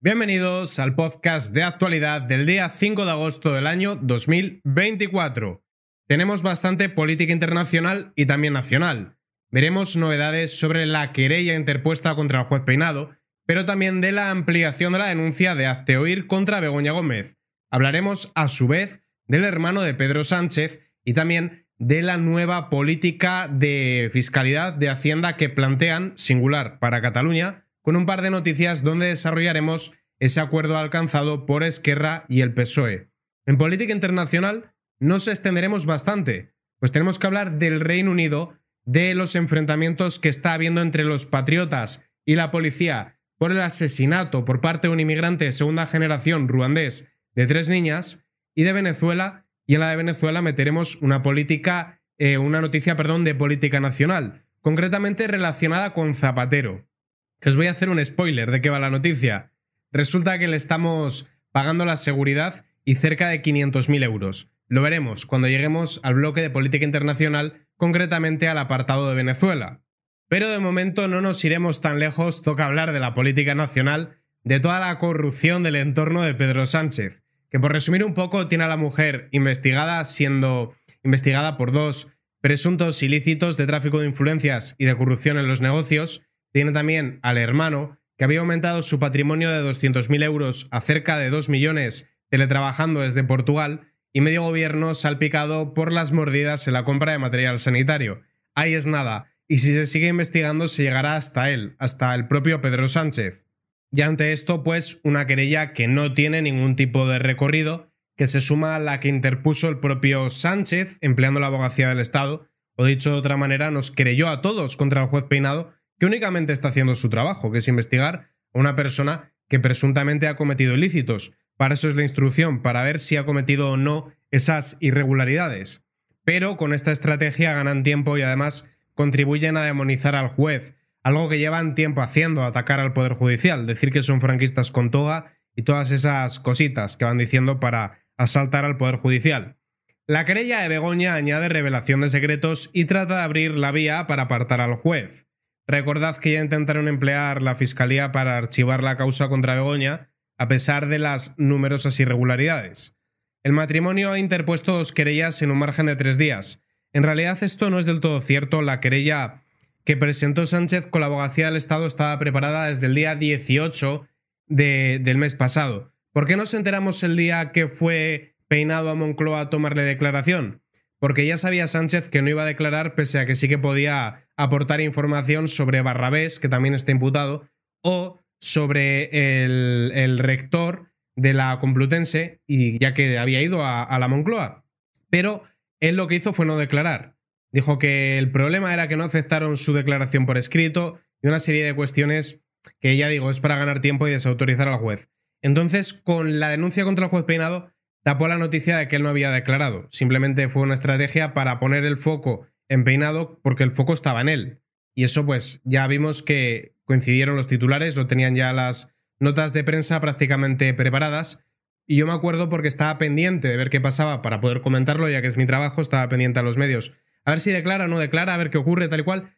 Bienvenidos al podcast de actualidad del día 5 de agosto del año 2024. Tenemos bastante política internacional y también nacional. Veremos novedades sobre la querella interpuesta contra el juez Peinado, pero también de la ampliación de la denuncia de Azteoir contra Begoña Gómez. Hablaremos a su vez del hermano de Pedro Sánchez y también de la nueva política de fiscalidad de Hacienda que plantean, singular para Cataluña, con un par de noticias donde desarrollaremos ese acuerdo alcanzado por Esquerra y el PSOE. En política internacional nos extenderemos bastante, pues tenemos que hablar del Reino Unido, de los enfrentamientos que está habiendo entre los patriotas y la policía por el asesinato por parte de un inmigrante de segunda generación ruandés de tres niñas, y de Venezuela, y en la de Venezuela meteremos una política, eh, una noticia, de política nacional, concretamente relacionada con Zapatero os voy a hacer un spoiler de qué va la noticia. Resulta que le estamos pagando la seguridad y cerca de 500.000 euros. Lo veremos cuando lleguemos al bloque de política internacional, concretamente al apartado de Venezuela. Pero de momento no nos iremos tan lejos, toca hablar de la política nacional, de toda la corrupción del entorno de Pedro Sánchez, que por resumir un poco tiene a la mujer investigada siendo investigada por dos presuntos ilícitos de tráfico de influencias y de corrupción en los negocios, tiene también al hermano, que había aumentado su patrimonio de 200.000 euros a cerca de 2 millones teletrabajando desde Portugal, y medio gobierno salpicado por las mordidas en la compra de material sanitario. Ahí es nada, y si se sigue investigando se llegará hasta él, hasta el propio Pedro Sánchez. Y ante esto, pues, una querella que no tiene ningún tipo de recorrido, que se suma a la que interpuso el propio Sánchez, empleando la abogacía del Estado, o dicho de otra manera, nos creyó a todos contra el juez Peinado que únicamente está haciendo su trabajo, que es investigar a una persona que presuntamente ha cometido ilícitos. Para eso es la instrucción, para ver si ha cometido o no esas irregularidades. Pero con esta estrategia ganan tiempo y además contribuyen a demonizar al juez, algo que llevan tiempo haciendo, atacar al Poder Judicial, decir que son franquistas con toga y todas esas cositas que van diciendo para asaltar al Poder Judicial. La querella de Begoña añade revelación de secretos y trata de abrir la vía para apartar al juez. Recordad que ya intentaron emplear la Fiscalía para archivar la causa contra Begoña, a pesar de las numerosas irregularidades. El matrimonio ha interpuesto dos querellas en un margen de tres días. En realidad esto no es del todo cierto. La querella que presentó Sánchez con la abogacía del Estado estaba preparada desde el día 18 del mes pasado. ¿Por qué nos enteramos el día que fue peinado a Moncloa a tomarle declaración? Porque ya sabía Sánchez que no iba a declarar pese a que sí que podía aportar información sobre Barrabés, que también está imputado, o sobre el, rector de la Complutense, y ya que había ido a, a, la Moncloa. Pero él lo que hizo fue no declarar. Dijo que el problema era que no aceptaron su declaración por escrito y una serie de cuestiones que ya digo, es para ganar tiempo y desautorizar al juez. Entonces, con la denuncia contra el juez Peinado, tapó la noticia de que él no había declarado. Simplemente fue una estrategia para poner el foco empeinado porque el foco estaba en él. Y eso pues ya vimos que coincidieron los titulares, lo tenían ya las notas de prensa prácticamente preparadas. Y yo me acuerdo porque estaba pendiente de ver qué pasaba para poder comentarlo, ya que es mi trabajo, estaba pendiente a los medios. A ver si declara o no declara, a ver qué ocurre, tal y cual.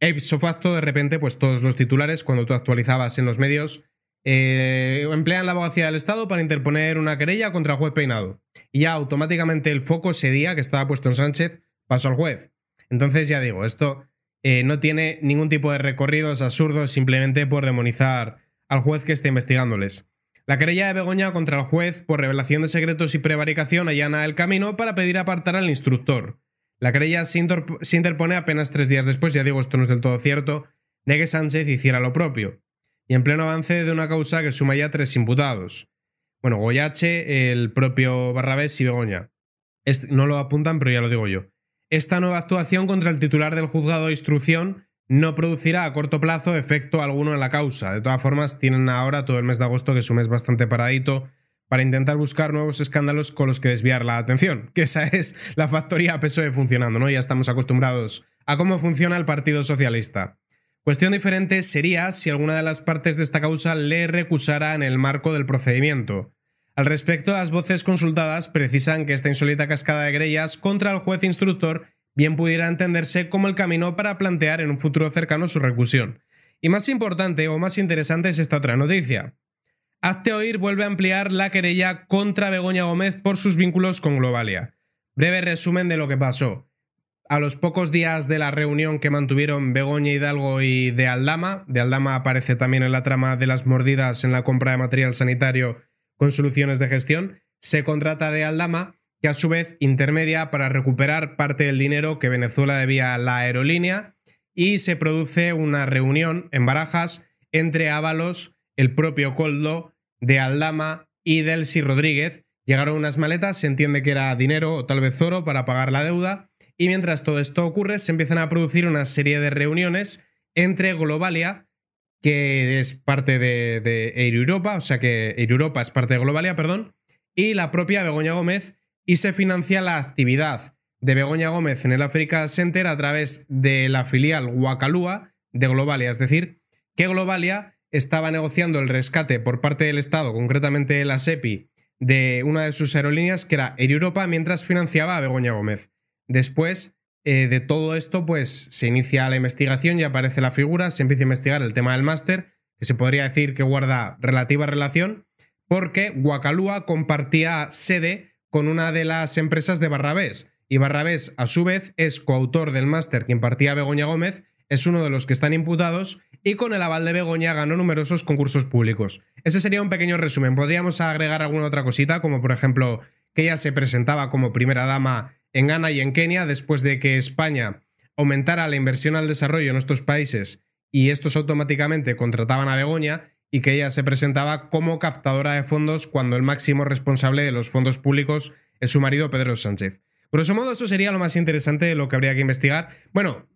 Ipso facto, de repente, pues todos los titulares, cuando tú actualizabas en los medios, eh, emplean la abogacía del Estado para interponer una querella contra el juez peinado. Y ya automáticamente el foco ese día que estaba puesto en Sánchez pasó al juez. Entonces, ya digo, esto eh, no tiene ningún tipo de recorridos absurdos simplemente por demonizar al juez que esté investigándoles. La querella de Begoña contra el juez por revelación de secretos y prevaricación allana el camino para pedir apartar al instructor. La querella se, interpone apenas tres días después, ya digo, esto no es del todo cierto, de que Sánchez hiciera lo propio, y en pleno avance de una causa que suma ya tres imputados. Bueno, Goyache, el propio Barrabés y Begoña. no lo apuntan, pero ya lo digo yo esta nueva actuación contra el titular del juzgado de instrucción no producirá a corto plazo efecto alguno en la causa. De todas formas, tienen ahora todo el mes de agosto, que es un mes bastante paradito, para intentar buscar nuevos escándalos con los que desviar la atención, que esa es la factoría de funcionando, ¿no? Ya estamos acostumbrados a cómo funciona el Partido Socialista. Cuestión diferente sería si alguna de las partes de esta causa le recusara en el marco del procedimiento. Al respecto, las voces consultadas precisan que esta insólita cascada de grellas contra el juez instructor bien pudiera entenderse como el camino para plantear en un futuro cercano su recusión. Y más importante o más interesante es esta otra noticia. Hazte Oír vuelve a ampliar la querella contra Begoña Gómez por sus vínculos con Globalia. Breve resumen de lo que pasó. A los pocos días de la reunión que mantuvieron Begoña Hidalgo y de Aldama, de Aldama aparece también en la trama de las mordidas en la compra de material sanitario con soluciones de gestión, se contrata de Aldama, que a su vez intermedia para recuperar parte del dinero que Venezuela debía a la aerolínea, y se produce una reunión en Barajas entre Ábalos, el propio Coldo, de Aldama y Delcy Rodríguez. Llegaron unas maletas, se entiende que era dinero o tal vez oro para pagar la deuda, y mientras todo esto ocurre, se empiezan a producir una serie de reuniones entre Globalia que es parte de, de Europa, o sea que Air Europa es parte de Globalia, perdón, y la propia Begoña Gómez, y se financia la actividad de Begoña Gómez en el Africa Center a través de la filial Huacalúa de Globalia, es decir, que Globalia estaba negociando el rescate por parte del Estado, concretamente la SEPI, de una de sus aerolíneas, que era Air Europa, mientras financiaba a Begoña Gómez. Después, eh, de todo esto, pues se inicia la investigación y aparece la figura, se empieza a investigar el tema del máster, que se podría decir que guarda relativa relación, porque Guacalúa compartía sede con una de las empresas de Barrabés. Y Barrabés, a su vez, es coautor del máster que impartía Begoña Gómez, es uno de los que están imputados y con el aval de Begoña ganó numerosos concursos públicos. Ese sería un pequeño resumen. Podríamos agregar alguna otra cosita, como por ejemplo que ella se presentaba como primera dama en Ghana y en Kenia después de que España aumentara la inversión al desarrollo en estos países y estos automáticamente contrataban a Begoña y que ella se presentaba como captadora de fondos cuando el máximo responsable de los fondos públicos es su marido Pedro Sánchez. Por eso modo, eso sería lo más interesante de lo que habría que investigar. Bueno,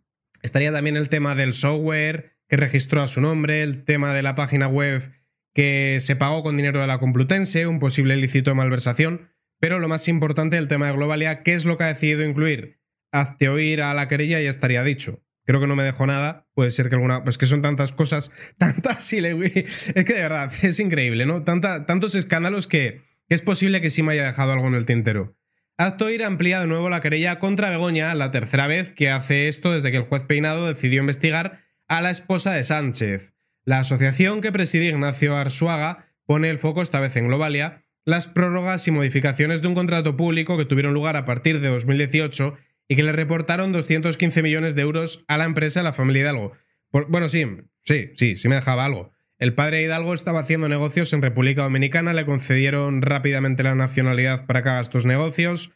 estaría también el tema del software que registró a su nombre, el tema de la página web que se pagó con dinero de la Complutense, un posible ilícito de malversación. Pero lo más importante del tema de Globalia, e ¿qué es lo que ha decidido incluir? Hazte oír a la querella y estaría dicho. Creo que no me dejó nada. Puede ser que alguna. Pues que son tantas cosas, tantas. Y le... Es que de verdad, es increíble, ¿no? tantos escándalos que es posible que sí me haya dejado algo en el tintero. oír amplía de nuevo la querella contra Begoña, la tercera vez que hace esto desde que el juez Peinado decidió investigar a la esposa de Sánchez. La asociación que preside Ignacio Arzuaga pone el foco esta vez en Globalia e las prórrogas y modificaciones de un contrato público que tuvieron lugar a partir de 2018 y que le reportaron 215 millones de euros a la empresa la familia Hidalgo. bueno, sí, sí, sí, sí me dejaba algo. El padre Hidalgo estaba haciendo negocios en República Dominicana, le concedieron rápidamente la nacionalidad para cada estos negocios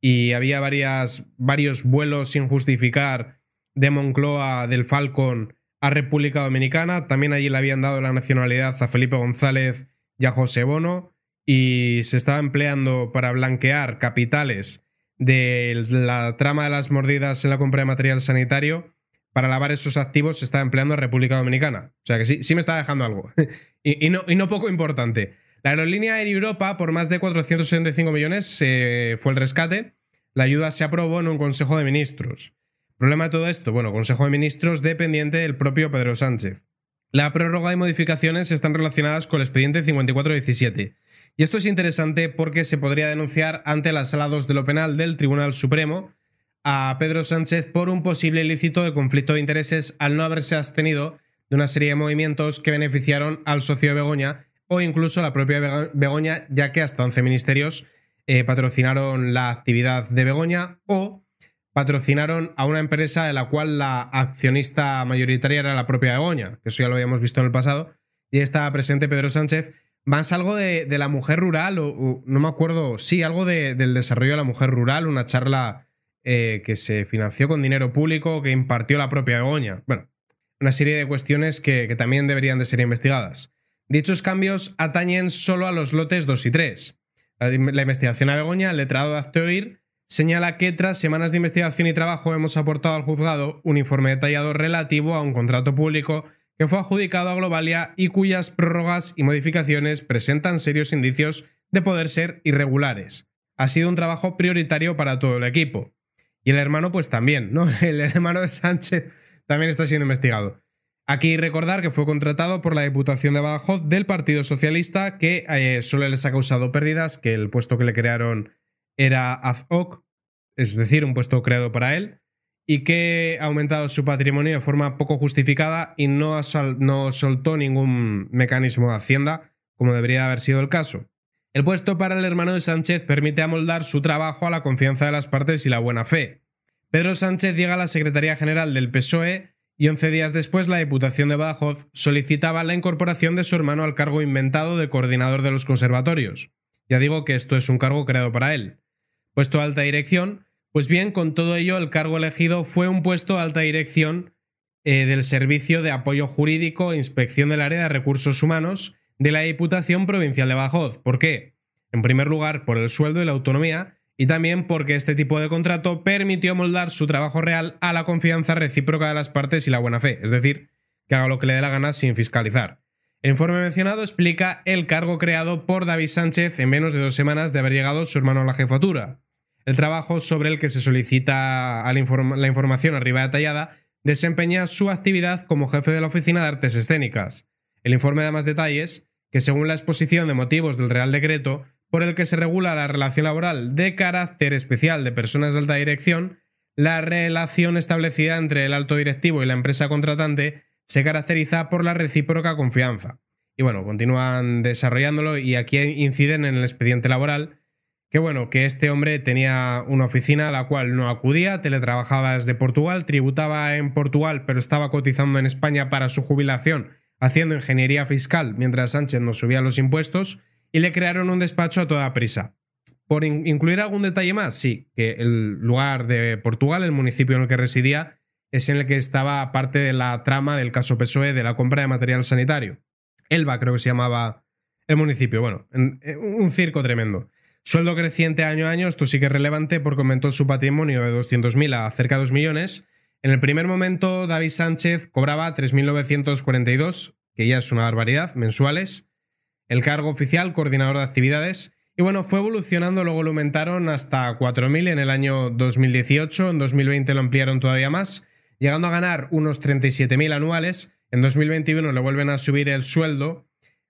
y había varias, varios vuelos sin justificar de Moncloa del Falcon a República Dominicana. También allí le habían dado la nacionalidad a Felipe González y a José Bono y se estaba empleando para blanquear capitales de la trama de las mordidas en la compra de material sanitario, para lavar esos activos se está empleando en República Dominicana. O sea que sí, sí me está dejando algo. y, no, y, no, poco importante. La aerolínea Air Europa, por más de 475 millones, fue el rescate. La ayuda se aprobó en un Consejo de Ministros. ¿Problema de todo esto? Bueno, Consejo de Ministros dependiente del propio Pedro Sánchez. La prórroga y modificaciones están relacionadas con el expediente 5417 y esto es interesante porque se podría denunciar ante las salados de lo penal del Tribunal Supremo a Pedro Sánchez por un posible ilícito de conflicto de intereses al no haberse abstenido de una serie de movimientos que beneficiaron al socio de Begoña o incluso a la propia Begoña, ya que hasta 11 ministerios eh, patrocinaron la actividad de Begoña o patrocinaron a una empresa de la cual la accionista mayoritaria era la propia Begoña, que eso ya lo habíamos visto en el pasado, y estaba presente Pedro Sánchez más algo de, la mujer rural, o, no me acuerdo, sí, algo del desarrollo de la mujer rural, una charla eh, que se financió con dinero público que impartió la propia Begoña. Bueno, una serie de cuestiones que, también deberían de ser investigadas. Dichos cambios atañen solo a los lotes 2 y 3. La, investigación a Begoña, el letrado de Azteoir, señala que tras semanas de investigación y trabajo hemos aportado al juzgado un informe detallado relativo a un contrato público que fue adjudicado a Globalia y cuyas prórrogas y modificaciones presentan serios indicios de poder ser irregulares. Ha sido un trabajo prioritario para todo el equipo. Y el hermano, pues también, ¿no? El hermano de Sánchez también está siendo investigado. Aquí recordar que fue contratado por la Diputación de Badajoz del Partido Socialista, que eh, solo les ha causado pérdidas, que el puesto que le crearon era hoc es decir, un puesto creado para él y que ha aumentado su patrimonio de forma poco justificada y no, no soltó ningún mecanismo de Hacienda, como debería haber sido el caso. El puesto para el hermano de Sánchez permite amoldar su trabajo a la confianza de las partes y la buena fe. Pedro Sánchez llega a la Secretaría General del PSOE y 11 días después la Diputación de Badajoz solicitaba la incorporación de su hermano al cargo inventado de coordinador de los conservatorios. Ya digo que esto es un cargo creado para él. Puesto a alta dirección, pues bien, con todo ello, el cargo elegido fue un puesto a alta dirección eh, del Servicio de Apoyo Jurídico e Inspección del Área de Recursos Humanos de la Diputación Provincial de Bajoz. ¿Por qué? En primer lugar, por el sueldo y la autonomía, y también porque este tipo de contrato permitió moldar su trabajo real a la confianza recíproca de las partes y la buena fe, es decir, que haga lo que le dé la gana sin fiscalizar. El informe mencionado explica el cargo creado por David Sánchez en menos de dos semanas de haber llegado su hermano a la jefatura. El trabajo sobre el que se solicita la, la información arriba detallada desempeña su actividad como jefe de la Oficina de Artes Escénicas. El informe da más detalles que, según la exposición de motivos del Real Decreto, por el que se regula la relación laboral de carácter especial de personas de alta dirección, la relación establecida entre el alto directivo y la empresa contratante se caracteriza por la recíproca confianza. Y bueno, continúan desarrollándolo y aquí inciden en el expediente laboral, que bueno, que este hombre tenía una oficina a la cual no acudía, teletrabajaba desde Portugal, tributaba en Portugal, pero estaba cotizando en España para su jubilación, haciendo ingeniería fiscal mientras Sánchez no subía los impuestos, y le crearon un despacho a toda prisa. Por incluir algún detalle más, sí, que el lugar de Portugal, el municipio en el que residía, es en el que estaba parte de la trama del caso PSOE de la compra de material sanitario. Elba creo que se llamaba el municipio, bueno, eh, un circo tremendo. Sueldo creciente año a año, esto sí que es relevante porque aumentó su patrimonio de 200.000 a cerca de 2 millones. En el primer momento, David Sánchez cobraba 3.942, que ya es una barbaridad, mensuales. El cargo oficial, coordinador de actividades. Y bueno, fue evolucionando, luego lo aumentaron hasta 4.000 en el año 2018, en 2020 lo ampliaron todavía más, llegando a ganar unos 37.000 anuales. En 2021 le vuelven a subir el sueldo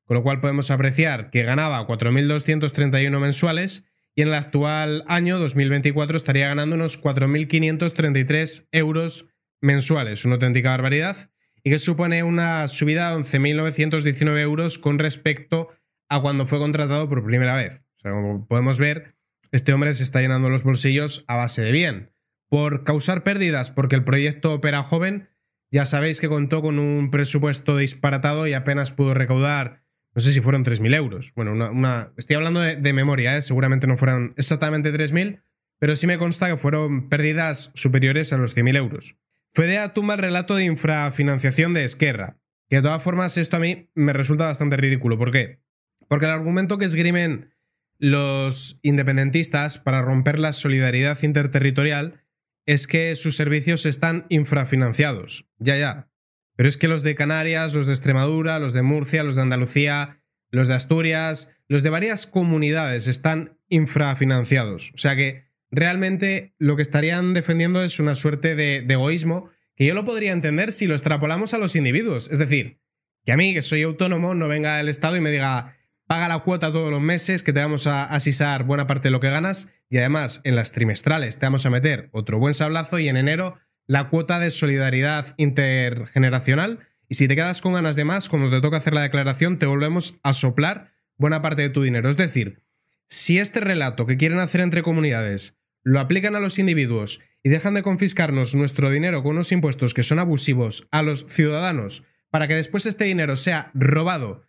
con lo cual podemos apreciar que ganaba 4.231 mensuales y en el actual año 2024 estaría ganando unos 4.533 euros mensuales, una auténtica barbaridad, y que supone una subida de 11.919 euros con respecto a cuando fue contratado por primera vez. O sea, como podemos ver, este hombre se está llenando los bolsillos a base de bien. Por causar pérdidas, porque el proyecto Opera Joven, ya sabéis que contó con un presupuesto disparatado y apenas pudo recaudar no sé si fueron 3.000 euros. Bueno, una, estoy hablando de, memoria, ¿eh? seguramente no fueron exactamente 3.000, pero sí me consta que fueron pérdidas superiores a los 100.000 euros. Fedea tumba el relato de infrafinanciación de Esquerra, que de todas formas esto a mí me resulta bastante ridículo. ¿Por qué? Porque el argumento que esgrimen los independentistas para romper la solidaridad interterritorial es que sus servicios están infrafinanciados. Ya, ya. Pero es que los de Canarias, los de Extremadura, los de Murcia, los de Andalucía, los de Asturias, los de varias comunidades están infrafinanciados. O sea que realmente lo que estarían defendiendo es una suerte de, egoísmo que yo lo podría entender si lo extrapolamos a los individuos. Es decir, que a mí, que soy autónomo, no venga el Estado y me diga, paga la cuota todos los meses, que te vamos a asisar buena parte de lo que ganas y además en las trimestrales te vamos a meter otro buen sablazo y en enero la cuota de solidaridad intergeneracional. Y si te quedas con ganas de más, cuando te toca hacer la declaración, te volvemos a soplar buena parte de tu dinero. Es decir, si este relato que quieren hacer entre comunidades lo aplican a los individuos y dejan de confiscarnos nuestro dinero con unos impuestos que son abusivos a los ciudadanos para que después este dinero sea robado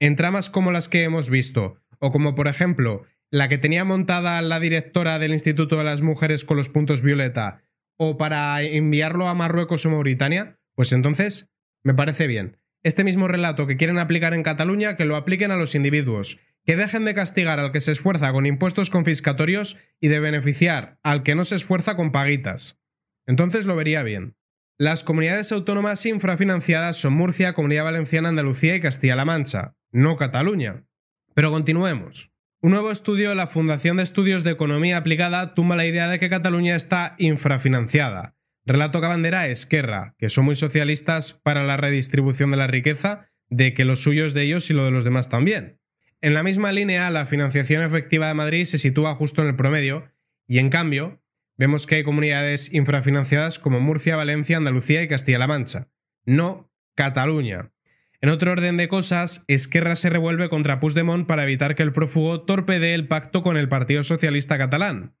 en tramas como las que hemos visto, o como por ejemplo la que tenía montada la directora del Instituto de las Mujeres con los puntos violeta o para enviarlo a Marruecos o Mauritania, pues entonces me parece bien. Este mismo relato que quieren aplicar en Cataluña, que lo apliquen a los individuos, que dejen de castigar al que se esfuerza con impuestos confiscatorios y de beneficiar al que no se esfuerza con paguitas. Entonces lo vería bien. Las comunidades autónomas infrafinanciadas son Murcia, Comunidad Valenciana, Andalucía y Castilla-La Mancha, no Cataluña. Pero continuemos. Un nuevo estudio de la Fundación de Estudios de Economía Aplicada tumba la idea de que Cataluña está infrafinanciada. Relato Cabandera bandera Esquerra, que son muy socialistas para la redistribución de la riqueza, de que lo suyo es de ellos y lo de los demás también. En la misma línea, la financiación efectiva de Madrid se sitúa justo en el promedio, y en cambio, vemos que hay comunidades infrafinanciadas como Murcia, Valencia, Andalucía y Castilla-La Mancha. No Cataluña. En otro orden de cosas, Esquerra se revuelve contra Puigdemont para evitar que el prófugo torpede el pacto con el Partido Socialista Catalán.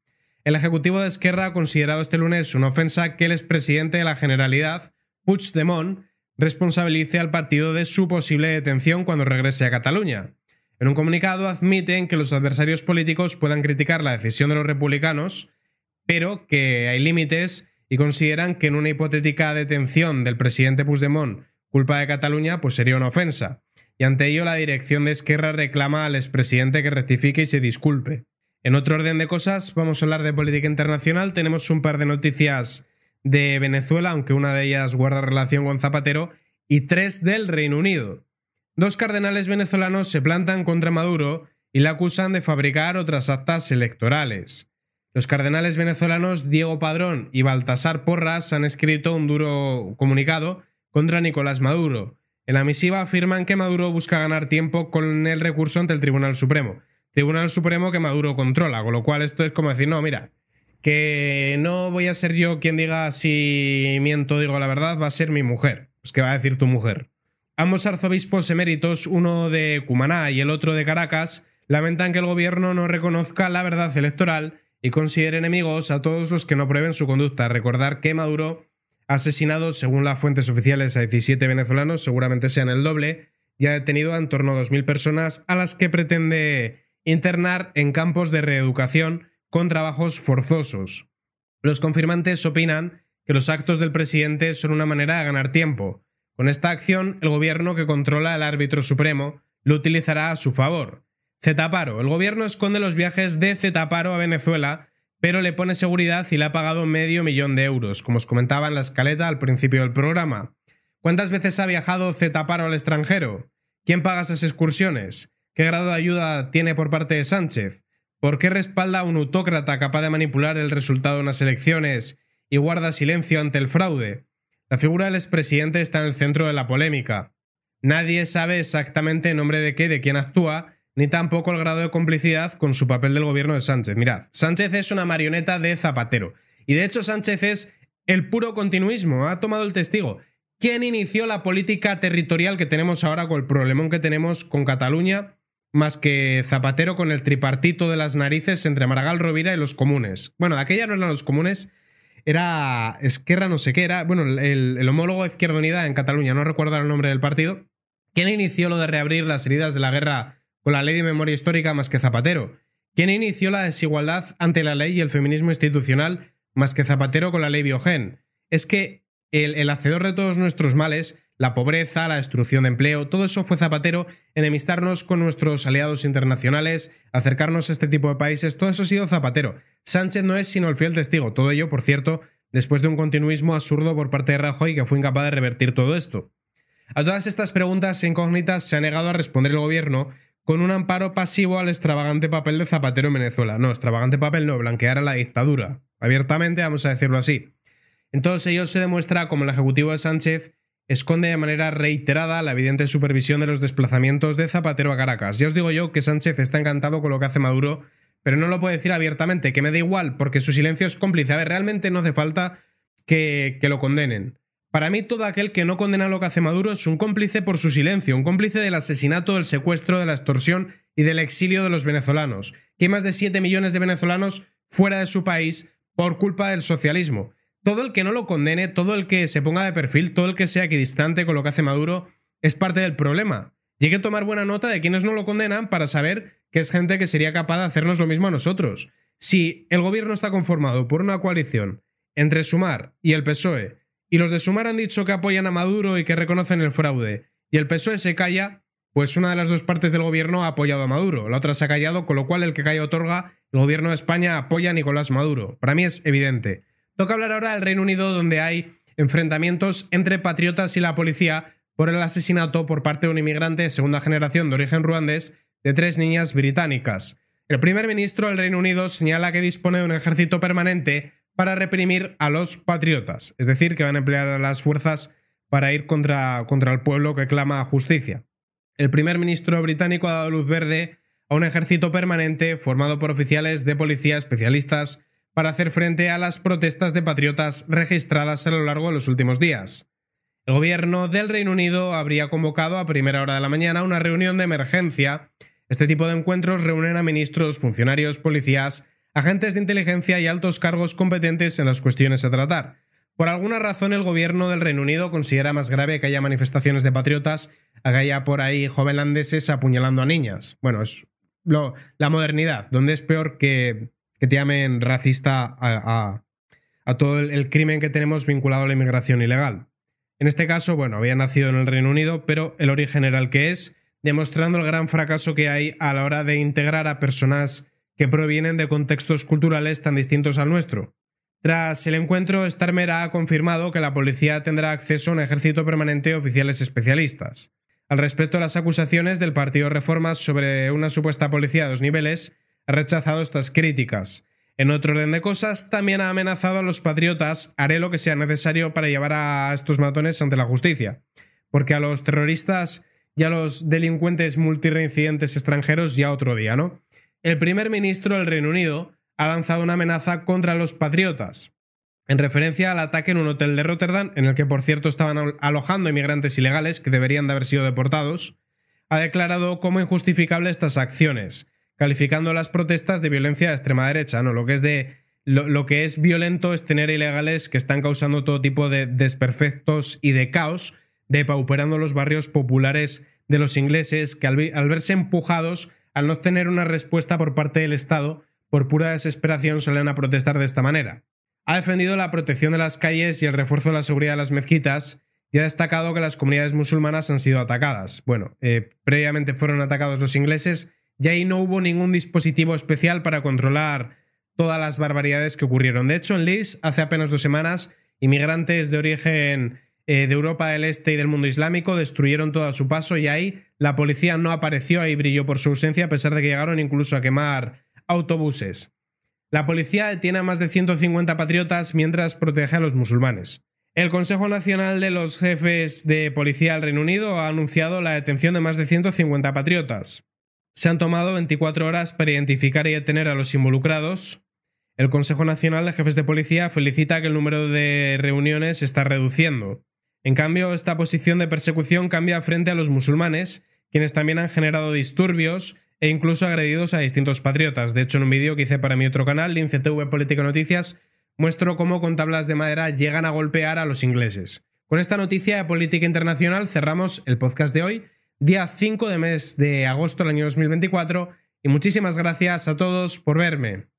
El Ejecutivo de Esquerra ha considerado este lunes una ofensa que el expresidente de la Generalidad, Puigdemont, responsabilice al partido de su posible detención cuando regrese a Cataluña. En un comunicado admiten que los adversarios políticos puedan criticar la decisión de los republicanos, pero que hay límites y consideran que en una hipotética detención del presidente Puigdemont culpa de Cataluña, pues sería una ofensa. Y ante ello la dirección de Esquerra reclama al expresidente que rectifique y se disculpe. En otro orden de cosas, vamos a hablar de política internacional. Tenemos un par de noticias de Venezuela, aunque una de ellas guarda relación con Zapatero, y tres del Reino Unido. Dos cardenales venezolanos se plantan contra Maduro y la acusan de fabricar otras actas electorales. Los cardenales venezolanos Diego Padrón y Baltasar Porras han escrito un duro comunicado contra Nicolás Maduro. En la misiva afirman que Maduro busca ganar tiempo con el recurso ante el Tribunal Supremo. Tribunal Supremo que Maduro controla, con lo cual esto es como decir, no, mira, que no voy a ser yo quien diga si miento, digo la verdad, va a ser mi mujer. Pues que va a decir tu mujer. Ambos arzobispos eméritos, uno de Cumaná y el otro de Caracas, lamentan que el gobierno no reconozca la verdad electoral y considere enemigos a todos los que no prueben su conducta. Recordar que Maduro asesinados, según las fuentes oficiales, a 17 venezolanos, seguramente sean el doble, y ha detenido a en torno a 2.000 personas a las que pretende internar en campos de reeducación con trabajos forzosos. Los confirmantes opinan que los actos del presidente son una manera de ganar tiempo. Con esta acción, el gobierno que controla el árbitro supremo lo utilizará a su favor. Zetaparo. El gobierno esconde los viajes de Zetaparo a Venezuela pero le pone seguridad y le ha pagado medio millón de euros, como os comentaba en la escaleta al principio del programa. ¿Cuántas veces ha viajado Zetaparo al extranjero? ¿Quién paga esas excursiones? ¿Qué grado de ayuda tiene por parte de Sánchez? ¿Por qué respalda a un autócrata capaz de manipular el resultado de unas elecciones y guarda silencio ante el fraude? La figura del expresidente está en el centro de la polémica. Nadie sabe exactamente en nombre de qué y de quién actúa, ni tampoco el grado de complicidad con su papel del gobierno de Sánchez. Mirad, Sánchez es una marioneta de Zapatero. Y de hecho Sánchez es el puro continuismo, ha tomado el testigo. ¿Quién inició la política territorial que tenemos ahora con el problemón que tenemos con Cataluña? Más que Zapatero con el tripartito de las narices entre Maragall, Rovira y los comunes. Bueno, de aquella no eran los comunes, era Esquerra no sé qué, era, bueno, el, el homólogo de Izquierda Unida en Cataluña, no recuerdo el nombre del partido. ¿Quién inició lo de reabrir las heridas de la guerra con la ley de memoria histórica más que Zapatero. ¿Quién inició la desigualdad ante la ley y el feminismo institucional más que Zapatero con la ley Biogen? Es que el, el hacedor de todos nuestros males, la pobreza, la destrucción de empleo, todo eso fue Zapatero, enemistarnos con nuestros aliados internacionales, acercarnos a este tipo de países, todo eso ha sido Zapatero. Sánchez no es sino el fiel testigo, todo ello, por cierto, después de un continuismo absurdo por parte de Rajoy que fue incapaz de revertir todo esto. A todas estas preguntas e incógnitas se ha negado a responder el gobierno, con un amparo pasivo al extravagante papel de Zapatero en Venezuela. No, extravagante papel no, blanquear a la dictadura. Abiertamente, vamos a decirlo así. Entonces ellos se demuestra como el Ejecutivo de Sánchez esconde de manera reiterada la evidente supervisión de los desplazamientos de Zapatero a Caracas. Ya os digo yo que Sánchez está encantado con lo que hace Maduro, pero no lo puede decir abiertamente, que me da igual, porque su silencio es cómplice. A ver, realmente no hace falta que, que lo condenen. Para mí, todo aquel que no condena lo que hace Maduro es un cómplice por su silencio, un cómplice del asesinato, del secuestro, de la extorsión y del exilio de los venezolanos, que hay más de 7 millones de venezolanos fuera de su país por culpa del socialismo. Todo el que no lo condene, todo el que se ponga de perfil, todo el que sea equidistante con lo que hace Maduro, es parte del problema. Y hay que tomar buena nota de quienes no lo condenan para saber que es gente que sería capaz de hacernos lo mismo a nosotros. Si el gobierno está conformado por una coalición entre Sumar y el PSOE, y los de Sumar han dicho que apoyan a Maduro y que reconocen el fraude, y el PSOE se calla, pues una de las dos partes del gobierno ha apoyado a Maduro, la otra se ha callado, con lo cual el que calla otorga, el gobierno de España apoya a Nicolás Maduro. Para mí es evidente. Toca hablar ahora del Reino Unido, donde hay enfrentamientos entre patriotas y la policía por el asesinato por parte de un inmigrante de segunda generación de origen ruandés de tres niñas británicas. El primer ministro del Reino Unido señala que dispone de un ejército permanente para reprimir a los patriotas, es decir, que van a emplear las fuerzas para ir contra, contra el pueblo que clama justicia. El primer ministro británico ha dado luz verde a un ejército permanente formado por oficiales de policía especialistas para hacer frente a las protestas de patriotas registradas a lo largo de los últimos días. El gobierno del Reino Unido habría convocado a primera hora de la mañana una reunión de emergencia. Este tipo de encuentros reúnen a ministros, funcionarios, policías agentes de inteligencia y altos cargos competentes en las cuestiones a tratar. Por alguna razón el gobierno del Reino Unido considera más grave que haya manifestaciones de patriotas a que haya por ahí jovenlandeses apuñalando a niñas. Bueno, es la modernidad, donde es peor que, te llamen racista a, todo el crimen que tenemos vinculado a la inmigración ilegal. En este caso, bueno, había nacido en el Reino Unido, pero el origen era el que es, demostrando el gran fracaso que hay a la hora de integrar a personas que provienen de contextos culturales tan distintos al nuestro. Tras el encuentro, Starmer ha confirmado que la policía tendrá acceso a un ejército permanente de oficiales especialistas. Al respecto a las acusaciones del Partido Reformas sobre una supuesta policía a dos niveles, ha rechazado estas críticas. En otro orden de cosas, también ha amenazado a los patriotas, haré lo que sea necesario para llevar a estos matones ante la justicia, porque a los terroristas y a los delincuentes multireincidentes extranjeros ya otro día, ¿no? el primer ministro del Reino Unido ha lanzado una amenaza contra los patriotas, en referencia al ataque en un hotel de Rotterdam, en el que por cierto estaban alojando inmigrantes ilegales que deberían de haber sido deportados, ha declarado como injustificable estas acciones, calificando las protestas de violencia de extrema derecha, ¿no? Lo que es de. Lo, que es violento es tener ilegales que están causando todo tipo de desperfectos y de caos, depauperando los barrios populares de los ingleses, que al verse empujados al no tener una respuesta por parte del Estado, por pura desesperación suelen a protestar de esta manera. Ha defendido la protección de las calles y el refuerzo de la seguridad de las mezquitas y ha destacado que las comunidades musulmanas han sido atacadas. Bueno, eh, previamente fueron atacados los ingleses y ahí no hubo ningún dispositivo especial para controlar todas las barbaridades que ocurrieron. De hecho, en Leeds, hace apenas dos semanas, inmigrantes de origen eh, de Europa del Este y del mundo islámico, destruyeron todo a su paso y ahí la policía no apareció, ahí brilló por su ausencia, a pesar de que llegaron incluso a quemar autobuses. La policía detiene a más de 150 patriotas mientras protege a los musulmanes. El Consejo Nacional de los Jefes de Policía del Reino Unido ha anunciado la detención de más de 150 patriotas. Se han tomado 24 horas para identificar y detener a los involucrados. El Consejo Nacional de Jefes de Policía felicita que el número de reuniones se está reduciendo. En cambio, esta posición de persecución cambia frente a los musulmanes, quienes también han generado disturbios e incluso agredidos a distintos patriotas. De hecho, en un vídeo que hice para mi otro canal, Lince TV Político Noticias, muestro cómo con tablas de madera llegan a golpear a los ingleses. Con esta noticia de política internacional cerramos el podcast de hoy, día 5 de mes de agosto del año 2024, y muchísimas gracias a todos por verme.